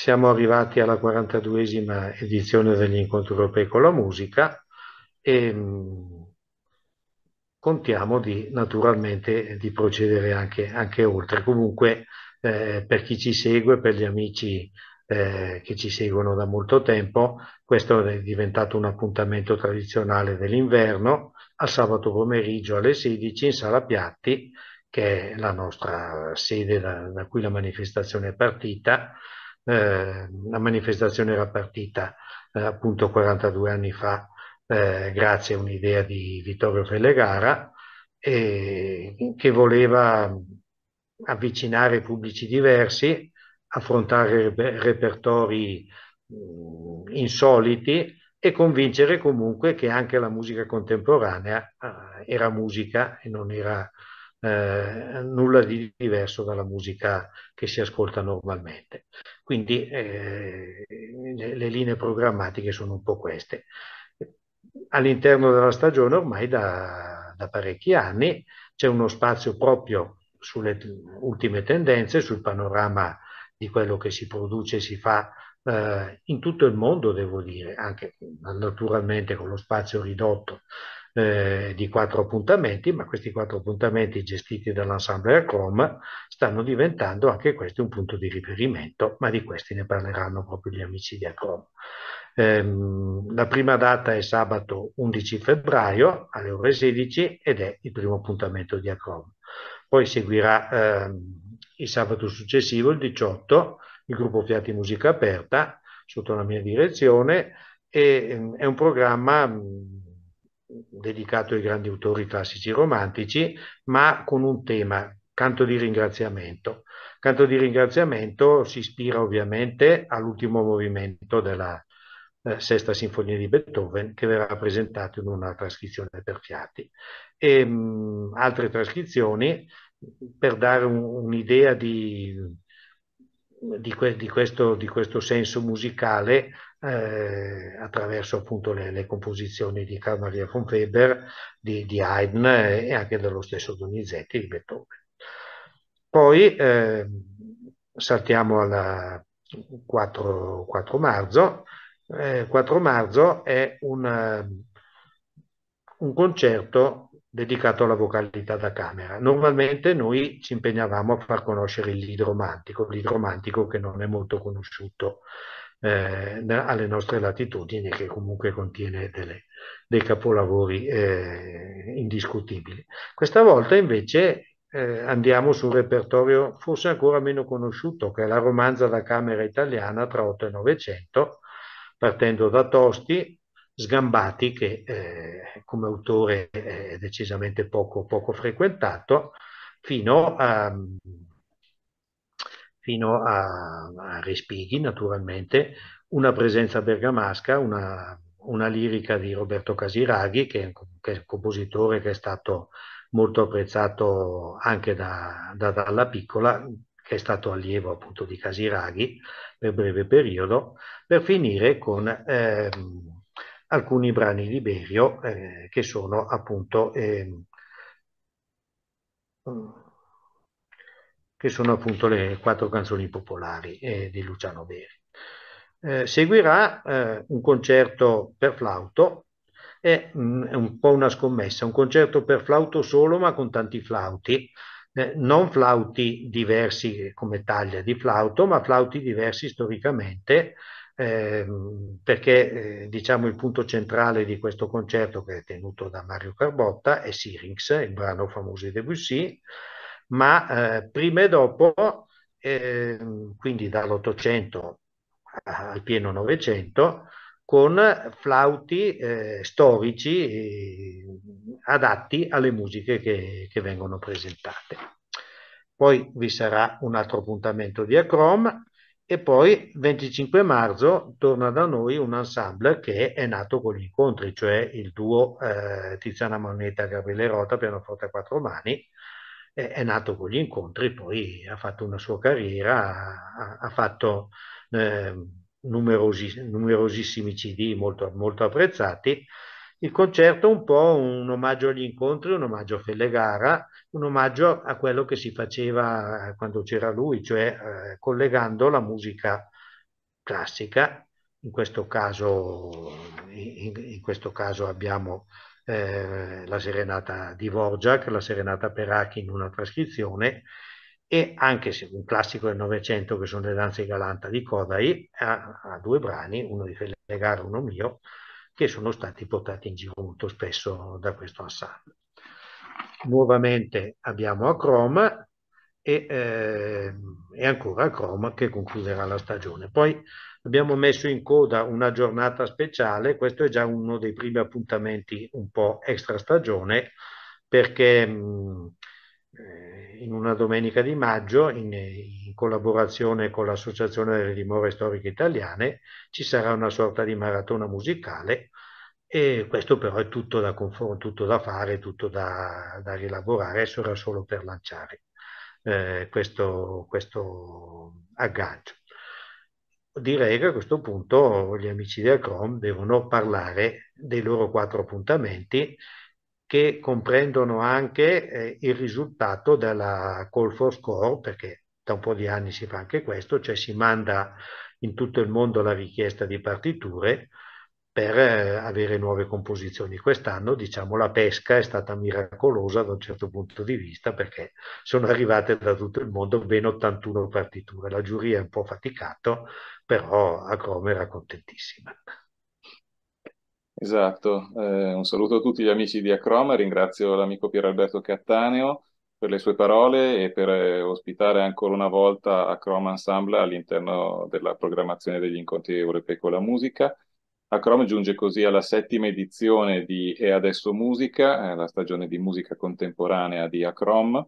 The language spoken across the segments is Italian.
siamo arrivati alla 42esima edizione degli incontri europei con la musica e mm, contiamo di naturalmente di procedere anche, anche oltre. Comunque eh, per chi ci segue, per gli amici eh, che ci seguono da molto tempo, questo è diventato un appuntamento tradizionale dell'inverno al sabato pomeriggio alle 16 in Sala Piatti, che è la nostra sede da, da cui la manifestazione è partita eh, la manifestazione era partita eh, appunto 42 anni fa eh, grazie a un'idea di Vittorio Fellegara che voleva avvicinare pubblici diversi, affrontare repertori mh, mm, insoliti e convincere comunque che anche la musica contemporanea eh, era musica e non era eh, nulla di diverso dalla musica che si ascolta normalmente. Quindi eh, le, linee programmatiche sono un po' queste. All'interno della stagione ormai da, da parecchi anni c'è uno spazio proprio sulle ultime tendenze, sul panorama di quello che si produce e si fa eh, in tutto il mondo, devo dire, anche naturalmente con lo spazio ridotto eh, di quattro appuntamenti, ma questi quattro appuntamenti gestiti dall'ensemble Acrom stanno diventando anche questi un punto di riferimento, ma di questi ne parleranno proprio gli amici di Acrom. Ehm, la prima data è sabato 11 febbraio alle ore 16 ed è il primo appuntamento di Acrom. Poi seguirà eh, il sabato successivo, il 18, il gruppo Fiati Musica Aperta, sotto la mia direzione, e, ehm, è un programma dedicato ai grandi autori classici romantici, ma con un tema, canto di ringraziamento. Canto di ringraziamento si ispira ovviamente all'ultimo movimento della eh, Sesta Sinfonia di Beethoven, che verrà presentato in una trascrizione per fiati. E ehm, mh, altre trascrizioni per dare un'idea di di, que di, questo, di, questo, senso musicale eh, attraverso appunto le, le, composizioni di Carl Maria von Weber, di, di, Haydn eh, e anche dello stesso Donizetti di Beethoven. Poi eh, saltiamo al 4, 4, marzo. Eh, 4 marzo è una, un concerto dedicato alla vocalità da camera. Normalmente noi ci impegnavamo a far conoscere il lead romantico, il lead romantico che non è molto conosciuto eh, alle nostre latitudini che comunque contiene delle, dei capolavori eh, indiscutibili. Questa volta invece eh, andiamo su un repertorio forse ancora meno conosciuto che è la romanza da camera italiana tra 8 e 900 partendo da Tosti, Sgambati, che eh, come autore è decisamente poco, poco frequentato, fino a, fino a, a Respighi, naturalmente, una presenza bergamasca, una, una lirica di Roberto Casiraghi, che è, che è un compositore che è stato molto apprezzato anche da, da Dalla Piccola, che è stato allievo appunto di Casiraghi per breve periodo, per finire con ehm, alcuni brani di Berio eh, che sono appunto eh, che sono appunto le quattro canzoni popolari eh, di Luciano Beri. Eh, seguirà eh, un concerto per flauto, mm, è, un po' una scommessa, un concerto per flauto solo ma con tanti flauti, eh, non flauti diversi come taglia di flauto, ma flauti diversi storicamente, Ehm, perché eh, diciamo il punto centrale di questo concerto che è tenuto da Mario Carbotta è Syrinx, il brano famoso di Debussy, ma eh, prima e dopo, ehm, quindi dall'Ottocento al pieno Novecento, con flauti eh, storici eh, adatti alle musiche che, che vengono presentate. Poi vi sarà un altro appuntamento di Acrom, e poi 25 marzo torna da noi un ensemble che è nato con gli incontri, cioè il duo eh, Tiziana Moneta Gabriele Rota, pianoforte a quattro mani, eh, è nato con gli incontri, poi ha fatto una sua carriera, ha, ha fatto eh, numerosi, numerosissimi CD molto, molto apprezzati, il concerto è un po' un omaggio agli incontri, un omaggio a Fellegara, un omaggio a quello che si faceva eh, quando c'era lui, cioè eh, collegando la musica classica, in questo caso, in, in questo caso abbiamo eh, la serenata di Vorjak, la serenata per Aki in una trascrizione, e anche se un classico del Novecento che sono le danze galanta di Kodai, ha, ha due brani, uno di Fellegara e uno mio, che sono stati portati in giro molto spesso da questo Assange. Nuovamente abbiamo Acrom e, eh, e ancora Acrom che concluderà la stagione. Poi abbiamo messo in coda una giornata speciale, questo è già uno dei primi appuntamenti un po' extra stagione perché... Mh, eh, in una domenica di maggio, in, in collaborazione con l'Associazione delle Dimore Storiche Italiane, ci sarà una sorta di maratona musicale e questo però è tutto da, tutto da fare, tutto da, da rilavorare, adesso era solo per lanciare eh, questo, questo aggancio. Direi che a questo punto gli amici del CROM devono parlare dei loro quattro appuntamenti che comprendono anche eh, il risultato della call for score, perché da un po' di anni si fa anche questo, cioè si manda in tutto il mondo la richiesta di partiture per eh, avere nuove composizioni. Quest'anno, diciamo, la pesca è stata miracolosa da un certo punto di vista perché sono arrivate da tutto il mondo ben 81 partiture. La giuria è un po' faticato, però a Cromer era contentissima. Esatto, eh, un saluto a tutti gli amici di Acroma, ringrazio l'amico Pieralberto Cattaneo per le sue parole e per eh, ospitare ancora una volta Acroma Ensemble all'interno della programmazione degli incontri europei con la musica. Acrom giunge così alla settima edizione di E Adesso Musica, eh, la stagione di musica contemporanea di Acrom,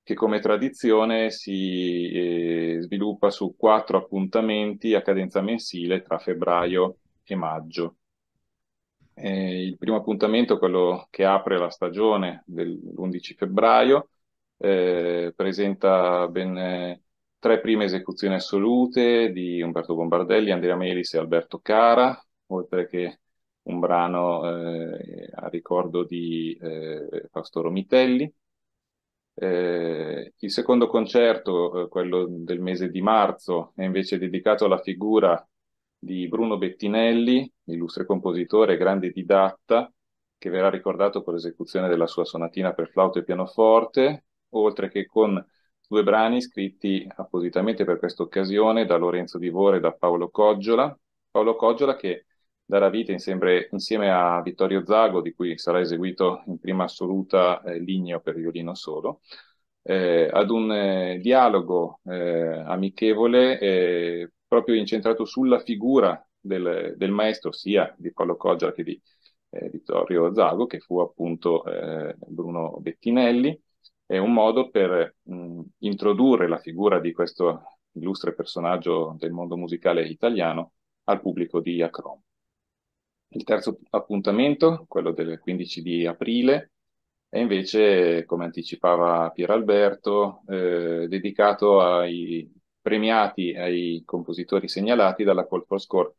che come tradizione si eh, sviluppa su quattro appuntamenti a cadenza mensile tra febbraio e maggio. Eh, il primo appuntamento quello che apre la stagione dell'11 febbraio, eh, presenta ben eh, tre prime esecuzioni assolute di Umberto Bombardelli, Andrea Melis e Alberto Cara, oltre che un brano eh, a ricordo di eh, Fausto Romitelli. Eh, il secondo concerto, quello del mese di marzo, è invece dedicato alla figura di Bruno Bettinelli, illustre compositore e grande didatta, che verrà ricordato con l'esecuzione della sua sonatina per flauto e pianoforte, oltre che con due brani scritti appositamente per questa occasione da Lorenzo Divore e da Paolo Coggiola. Paolo Coggiola che darà vita insieme, insieme a Vittorio Zago, di cui sarà eseguito in prima assoluta eh, ligneo per violino solo, eh, ad un eh, dialogo eh, amichevole eh, proprio incentrato sulla figura del, del maestro, sia di Paolo Coggia che di, eh, di Zago, che fu appunto eh, Bruno Bettinelli, è un modo per mh, introdurre la figura di questo illustre personaggio del mondo musicale italiano al pubblico di Acron. Il terzo appuntamento, quello del 15 di aprile, è invece, come anticipava Pieralberto, eh, dedicato ai premiati ai compositori segnalati dalla Call for Score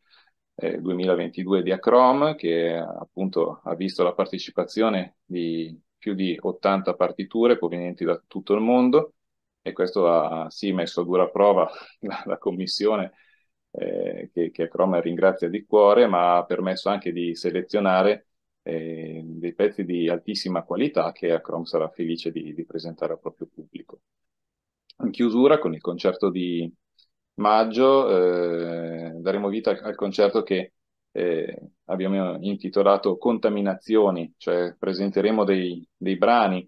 2022 eh, di Acrom, che appunto ha visto la partecipazione di più di 80 partiture provenienti da tutto il mondo e questo ha sì messo a dura prova la, la commissione eh, che, che Acrom ringrazia di cuore, ma ha permesso anche di selezionare eh, dei pezzi di altissima qualità che Acrom sarà felice di, di presentare al proprio pubblico in chiusura con il concerto di maggio eh, daremo vita al concerto che eh, abbiamo intitolato Contaminazioni, cioè presenteremo dei, dei, brani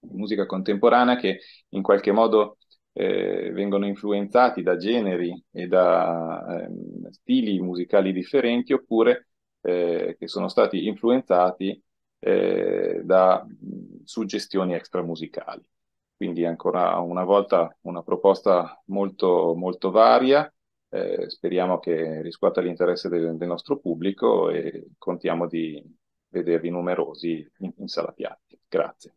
di musica contemporanea che in qualche modo eh, vengono influenzati da generi e da ehm, stili musicali differenti oppure eh, che sono stati influenzati eh, da mm, suggestioni extramusicali. Quindi ancora una volta una proposta molto, molto varia, eh, speriamo che riscuota l'interesse del, del, nostro pubblico e contiamo di vedervi numerosi in, in sala piatti. Grazie.